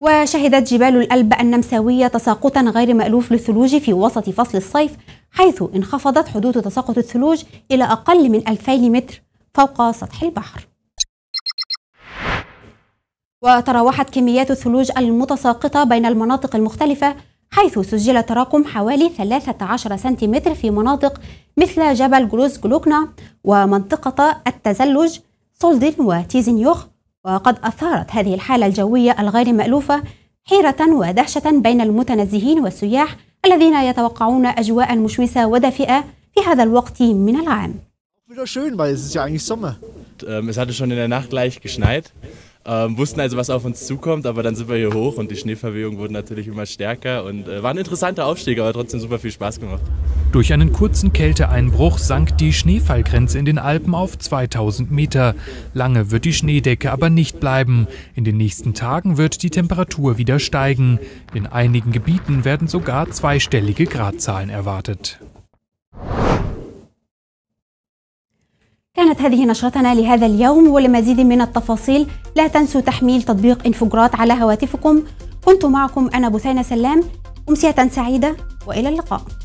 وشهدت جبال الألب النمساوية تساقطا غير مألوف للثلوج في وسط فصل الصيف حيث انخفضت حدود تساقط الثلوج إلى أقل من 2000 متر فوق سطح البحر وتراوحت كميات الثلوج المتساقطة بين المناطق المختلفة حيث سجل تراكم حوالي 13 سنتيمتر في مناطق مثل جبل جلوس جلوكنا ومنطقة التزلج سولدن وتيزنيوخ وقد أثارت هذه الحالة الجوية الغير مألوفة حيرة ودهشة بين المتنزهين والسياح الذين يتوقعون أجواء مشمسة ودافئة في هذا الوقت من العام. Ähm, wussten also, was auf uns zukommt, aber dann sind wir hier hoch und die Schneeverwehungen wurden natürlich immer stärker und äh, war ein interessanter Aufstieg, aber trotzdem super viel Spaß gemacht. Durch einen kurzen Kälteeinbruch sank die Schneefallgrenze in den Alpen auf 2000 Meter. Lange wird die Schneedecke aber nicht bleiben. In den nächsten Tagen wird die Temperatur wieder steigen. In einigen Gebieten werden sogar zweistellige Gradzahlen erwartet. كانت هذه نشرتنا لهذا اليوم ولمزيد من التفاصيل لا تنسوا تحميل تطبيق انفجرات على هواتفكم كنت معكم أنا بثينة سلام أمسية سعيدة وإلى اللقاء